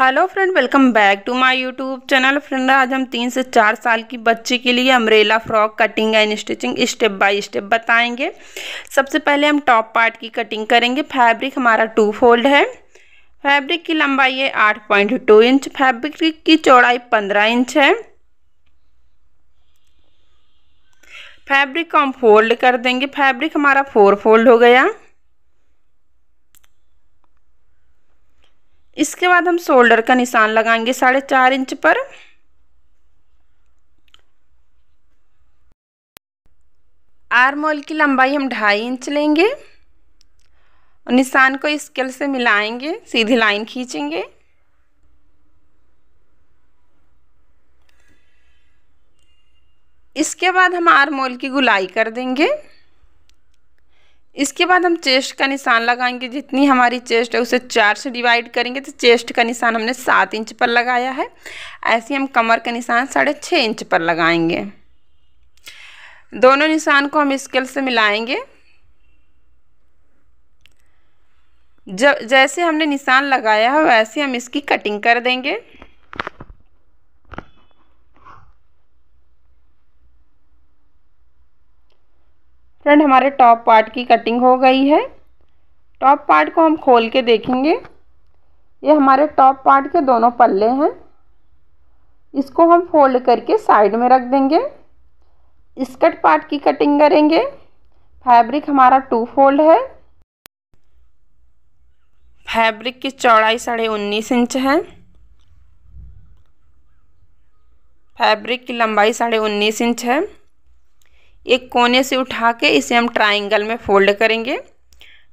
hello friend welcome back to my YouTube channel friend आज हम तीन से चार साल की बच्चे के लिए umbrella frock cutting and stitching step by step बताएंगे सबसे पहले हम टॉप पार्ट की कटिंग करेंगे फैब्रिक हमारा टू फोल्ड है फैब्रिक की लंबाई है आठ पॉइंट टू इंच फैब्रिक की चौड़ाई पंद्रह इंच है फैब्रिक को हम फोल्ड कर देंगे फैब्रिक हमारा फोर फोल्ड हो गया इसके बाद हम शोल्डर का निशान लगाएंगे साढ़े चार इंच पर आर मोल की लंबाई हम ढाई इंच लेंगे और निशान को स्केल से मिलाएंगे सीधी लाइन खींचेंगे इसके बाद हम आर मोल की गुलाई कर देंगे इसके बाद हम चेस्ट का निशान लगाएंगे जितनी हमारी चेस्ट है उसे चार से डिवाइड करेंगे तो चेस्ट का निशान हमने सात इंच पर लगाया है ऐसे हम कमर का निशान साढ़े छः इंच पर लगाएंगे दोनों निशान को हम स्केल से मिलाएंगे जब जैसे हमने निशान लगाया है वैसे हम इसकी कटिंग कर देंगे फ्रेंड हमारे टॉप पार्ट की कटिंग हो गई है टॉप पार्ट को हम खोल के देखेंगे ये हमारे टॉप पार्ट के दोनों पल्ले हैं इसको हम फोल्ड करके साइड में रख देंगे स्कर्ट पार्ट की कटिंग करेंगे फैब्रिक हमारा टू फोल्ड है फैब्रिक की चौड़ाई साढ़े उन्नीस इंच है फैब्रिक की लंबाई साढ़े उन्नीस इंच है एक कोने से उठा के इसे हम ट्राइंगल में फोल्ड करेंगे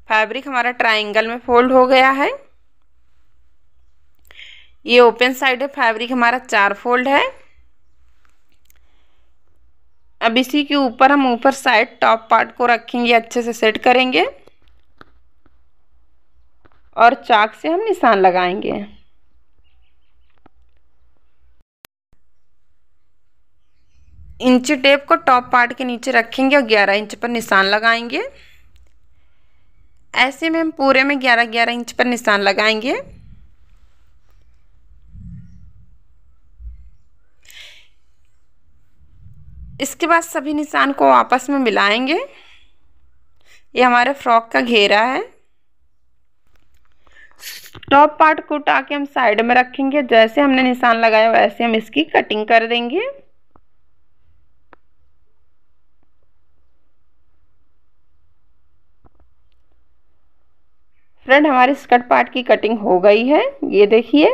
फैब्रिक हमारा ट्राइंगल में फोल्ड हो गया है ये ओपन साइड है फैब्रिक हमारा चार फोल्ड है अब इसी के ऊपर हम ऊपर साइड टॉप पार्ट को रखेंगे अच्छे से सेट करेंगे और चाक से हम निशान लगाएंगे इंची टेप को टॉप पार्ट के नीचे रखेंगे और ग्यारह इंच पर निशान लगाएंगे ऐसे में हम पूरे में ग्यारह ग्यारह इंच पर निशान लगाएंगे इसके बाद सभी निशान को आपस में मिलाएंगे ये हमारे फ्रॉक का घेरा है टॉप पार्ट को उठा के हम साइड में रखेंगे जैसे हमने निशान लगाया वैसे हम इसकी कटिंग कर देंगे फ्रेंड हमारे स्कर्ट पार्ट की कटिंग हो गई है ये देखिए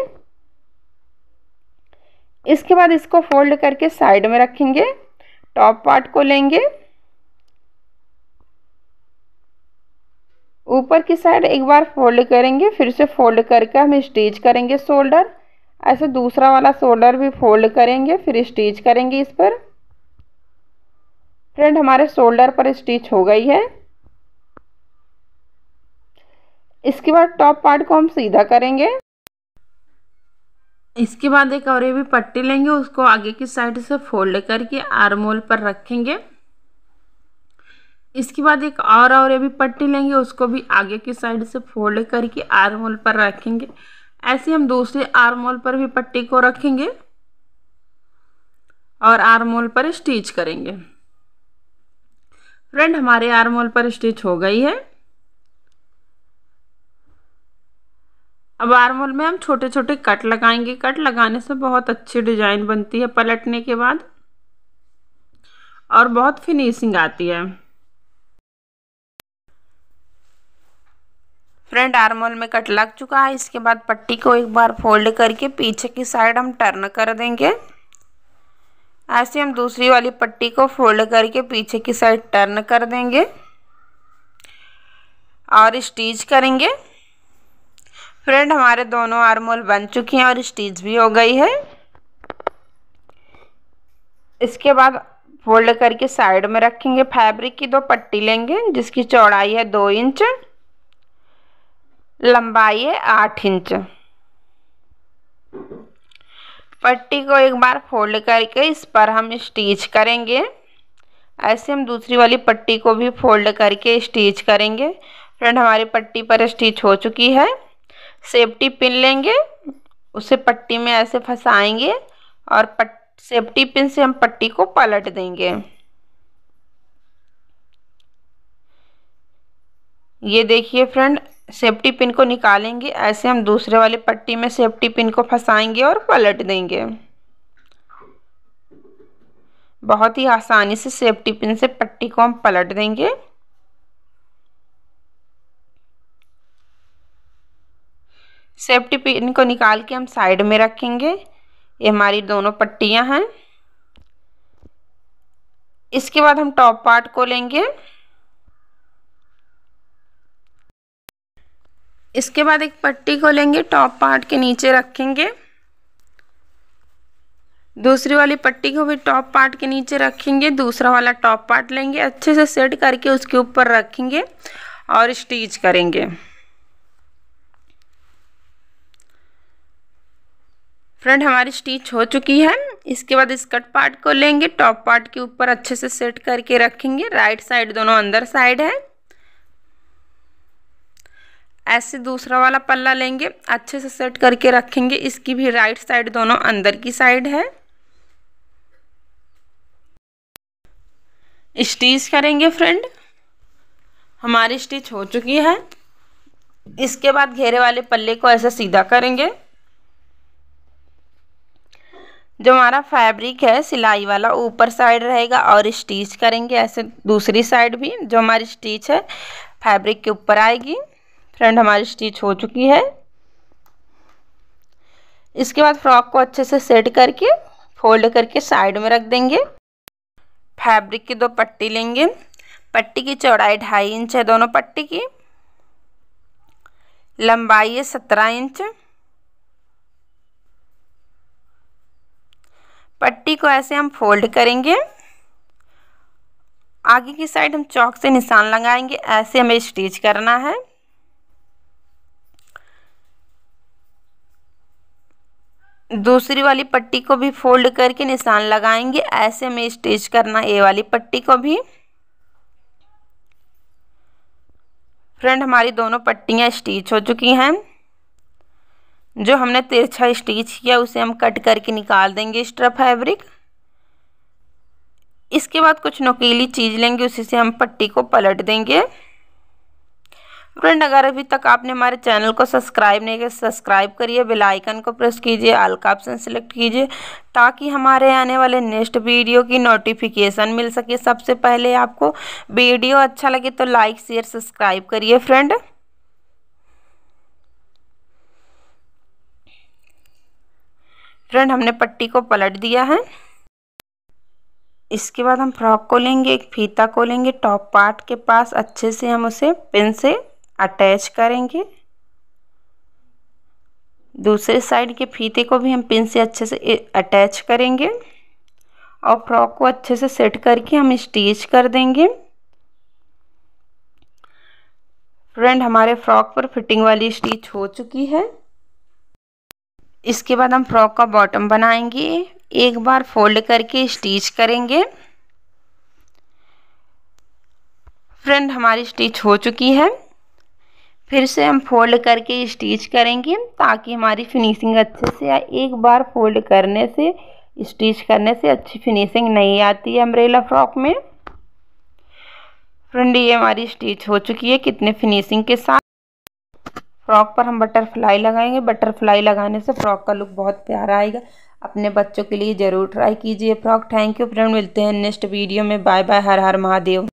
इसके बाद इसको फोल्ड करके साइड में रखेंगे टॉप पार्ट को लेंगे ऊपर की साइड एक बार फोल्ड करेंगे फिर से फोल्ड करके हम स्टिच करेंगे शोल्डर ऐसे दूसरा वाला शोल्डर भी फोल्ड करेंगे फिर स्टिच करेंगे इस पर फ्रेंड हमारे शोल्डर पर स्टिच हो गई है इसके बाद टॉप पार्ट को हम सीधा करेंगे इसके बाद एक और भी पट्टी लेंगे उसको आगे की साइड से फोल्ड करके आरमोल पर रखेंगे इसके बाद एक और और भी पट्टी लेंगे उसको भी आगे की साइड से फोल्ड करके आरमोल पर रखेंगे ऐसे हम दूसरे आरमोल पर भी पट्टी को रखेंगे और आरमोल पर स्टिच करेंगे फ्रेंड हमारे आरमोल पर स्टिच हो गई है अब आरमोल में हम छोटे छोटे कट लगाएंगे कट लगाने से बहुत अच्छी डिजाइन बनती है पलटने के बाद और बहुत फिनिशिंग आती है फ्रेंड आर्म में कट लग चुका है इसके बाद पट्टी को एक बार फोल्ड करके पीछे की साइड हम टर्न कर देंगे ऐसे हम दूसरी वाली पट्टी को फोल्ड करके पीछे की साइड टर्न कर देंगे और स्टिच करेंगे फ्रेंड हमारे दोनों आर्मोल बन चुकी हैं और स्टीच भी हो गई है इसके बाद फोल्ड करके साइड में रखेंगे फैब्रिक की दो पट्टी लेंगे जिसकी चौड़ाई है दो इंच लंबाई है आठ इंच पट्टी को एक बार फोल्ड करके इस पर हम स्टिच करेंगे ऐसे हम दूसरी वाली पट्टी को भी फोल्ड करके स्टिच करेंगे फ्रेंड हमारी पट्टी पर स्टिच हो चुकी है सेफ्टी पिन लेंगे उसे पट्टी में ऐसे फंसाएंगे और पट सेफ्टी पिन से हम पट्टी को पलट देंगे ये देखिए फ्रेंड सेफ्टी पिन को निकालेंगे ऐसे हम दूसरे वाले पट्टी में सेफ्टी पिन को फंसाएंगे और पलट देंगे बहुत ही आसानी से सेफ्टी पिन से पट्टी को हम पलट देंगे सेफ्टी पिन को निकाल के हम साइड में रखेंगे ये हमारी दोनों पट्टियाँ हैं इसके बाद हम टॉप पार्ट को लेंगे इसके बाद एक पट्टी को लेंगे टॉप पार्ट के नीचे रखेंगे दूसरी वाली पट्टी को भी टॉप पार्ट के नीचे रखेंगे दूसरा वाला टॉप पार्ट लेंगे अच्छे से सेट करके उसके ऊपर रखेंगे और स्टिच करेंगे फ्रेंड हमारी स्टिच हो चुकी है इसके बाद स्कर्ट पार्ट को लेंगे टॉप पार्ट के ऊपर अच्छे से सेट करके रखेंगे राइट साइड दोनों अंदर साइड है ऐसे दूसरा वाला पल्ला लेंगे अच्छे से सेट करके रखेंगे इसकी भी राइट साइड दोनों अंदर की साइड है स्टिच करेंगे फ्रेंड हमारी स्टिच हो चुकी है इसके बाद घेरे वाले पल्ले को ऐसे सीधा करेंगे जो हमारा फैब्रिक है सिलाई वाला ऊपर साइड रहेगा और स्टिच करेंगे ऐसे दूसरी साइड भी जो हमारी स्टिच है फैब्रिक के ऊपर आएगी फ्रेंड हमारी स्टिच हो चुकी है इसके बाद फ्रॉक को अच्छे से सेट करके फोल्ड करके साइड में रख देंगे फैब्रिक की दो पट्टी लेंगे पट्टी की चौड़ाई ढाई इंच है दोनों पट्टी की लंबाई है सत्रह इंच पट्टी को ऐसे हम फोल्ड करेंगे आगे की साइड हम चौक से निशान लगाएंगे ऐसे हमें स्टिच करना है दूसरी वाली पट्टी को भी फोल्ड करके निशान लगाएंगे ऐसे हमें स्टिच करना ए वाली पट्टी को भी फ्रेंड हमारी दोनों पट्टियां स्टिच हो चुकी हैं जो हमने तिरछा स्टिच किया उसे हम कट करके निकाल देंगे स्ट्रा फैब्रिक इसके बाद कुछ नुकीली चीज़ लेंगे उसी से हम पट्टी को पलट देंगे फ्रेंड अगर अभी तक आपने हमारे चैनल को सब्सक्राइब नहीं किया सब्सक्राइब करिए बेल आइकन को प्रेस कीजिए आल का ऑप्शन सेलेक्ट कीजिए ताकि हमारे आने वाले नेक्स्ट वीडियो की नोटिफिकेशन मिल सके सबसे पहले आपको वीडियो अच्छा लगे तो लाइक शेयर सब्सक्राइब करिए फ्रेंड फ्रेंड हमने पट्टी को पलट दिया है इसके बाद हम फ्रॉक को लेंगे एक फीता को लेंगे टॉप पार्ट के पास अच्छे से हम उसे पिन से अटैच करेंगे दूसरे साइड के फीते को भी हम पिन से अच्छे से अटैच करेंगे और फ्रॉक को अच्छे से सेट करके हम स्टिच कर देंगे फ्रेंड हमारे फ्रॉक पर फिटिंग वाली स्टिच हो चुकी है इसके बाद हम फ्रॉक का बॉटम बनाएंगे एक बार फोल्ड करके स्टिच करेंगे फ्रेंड हमारी स्टिच हो चुकी है फिर से हम फोल्ड करके स्टिच करेंगे ताकि हमारी फिनिशिंग अच्छे से आए एक बार फोल्ड करने से स्टिच करने से अच्छी फिनिशिंग नहीं आती है अम्ब्रेला फ्रॉक में फ्रेंड ये हमारी स्टिच हो चुकी है कितने फिनिशिंग के साथ फ्रॉक पर हम बटरफ्लाई लगाएंगे बटरफ्लाई लगाने से फ्रॉक का लुक बहुत प्यारा आएगा अपने बच्चों के लिए ज़रूर ट्राई कीजिए फ्रॉक थैंक यू फ्रेंड मिलते हैं नेक्स्ट वीडियो में बाय बाय हर हर महादेव